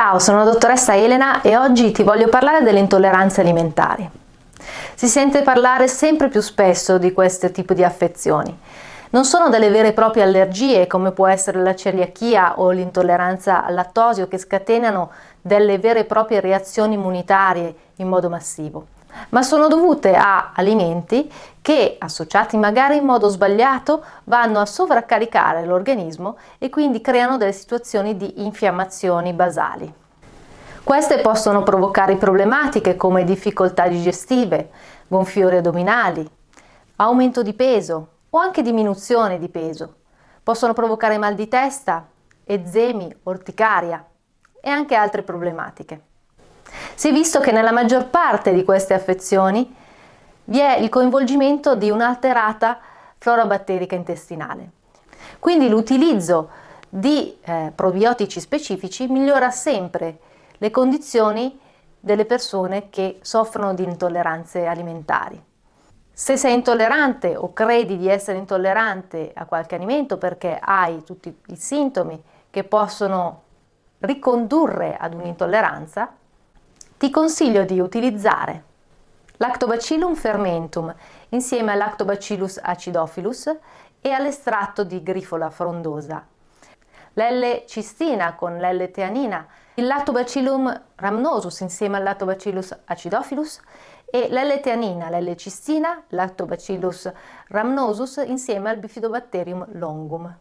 Ciao, sono la dottoressa Elena e oggi ti voglio parlare delle intolleranze alimentari. Si sente parlare sempre più spesso di questo tipo di affezioni. Non sono delle vere e proprie allergie come può essere la celiachia o l'intolleranza al lattosio che scatenano delle vere e proprie reazioni immunitarie in modo massivo ma sono dovute a alimenti che, associati magari in modo sbagliato, vanno a sovraccaricare l'organismo e quindi creano delle situazioni di infiammazioni basali. Queste possono provocare problematiche come difficoltà digestive, gonfiori addominali, aumento di peso o anche diminuzione di peso. Possono provocare mal di testa, ezemi, orticaria e anche altre problematiche. Si è visto che nella maggior parte di queste affezioni vi è il coinvolgimento di un'alterata flora batterica intestinale. Quindi l'utilizzo di eh, probiotici specifici migliora sempre le condizioni delle persone che soffrono di intolleranze alimentari. Se sei intollerante o credi di essere intollerante a qualche alimento perché hai tutti i sintomi che possono ricondurre ad un'intolleranza, ti consiglio di utilizzare Lactobacillum fermentum insieme a acidophilus e all'estratto di grifola frondosa, l'L-cistina con l'L-teanina, il Lactobacillum rhamnosus insieme al acidophilus e l'L-teanina, l'L-cistina, Lactobacillus rhamnosus insieme al Bifidobacterium longum.